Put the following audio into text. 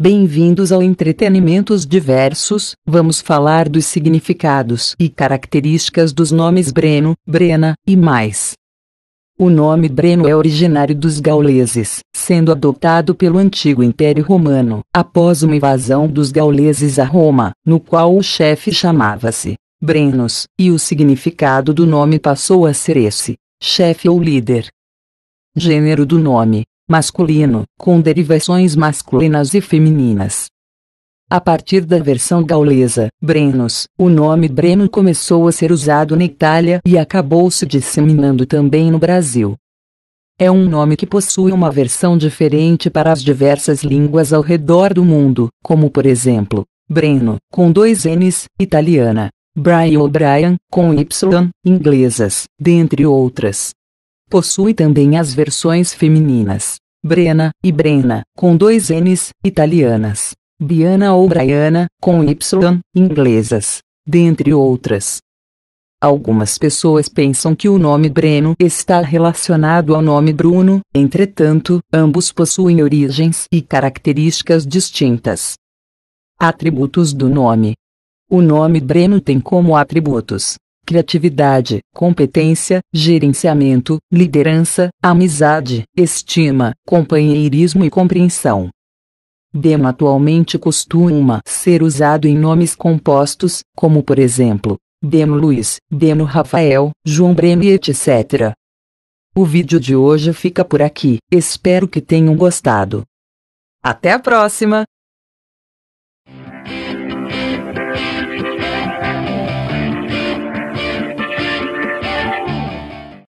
Bem-vindos ao Entretenimentos Diversos. Vamos falar dos significados e características dos nomes Breno, Brena e mais. O nome Breno é originário dos gauleses, sendo adotado pelo antigo Império Romano, após uma invasão dos gauleses a Roma, no qual o chefe chamava-se Brenos, e o significado do nome passou a ser esse: chefe ou líder. Gênero do nome: masculino, com derivações masculinas e femininas. A partir da versão gaulesa, Brenos, o nome Breno começou a ser usado na Itália e acabou se disseminando também no Brasil. É um nome que possui uma versão diferente para as diversas línguas ao redor do mundo, como por exemplo, Breno, com dois N's, italiana, Brian O'Brien, com Y, inglesas, dentre outras. Possui também as versões femininas, Brena e Brenna, com dois N's, italianas, Biana ou Briana, com Y, inglesas, dentre outras. Algumas pessoas pensam que o nome Breno está relacionado ao nome Bruno, entretanto, ambos possuem origens e características distintas. Atributos do nome o nome Breno tem como atributos criatividade, competência, gerenciamento, liderança, amizade, estima, companheirismo e compreensão. Demo atualmente costuma ser usado em nomes compostos, como por exemplo, Demo Luiz, Demo Rafael, João Breno e etc. O vídeo de hoje fica por aqui, espero que tenham gostado. Até a próxima!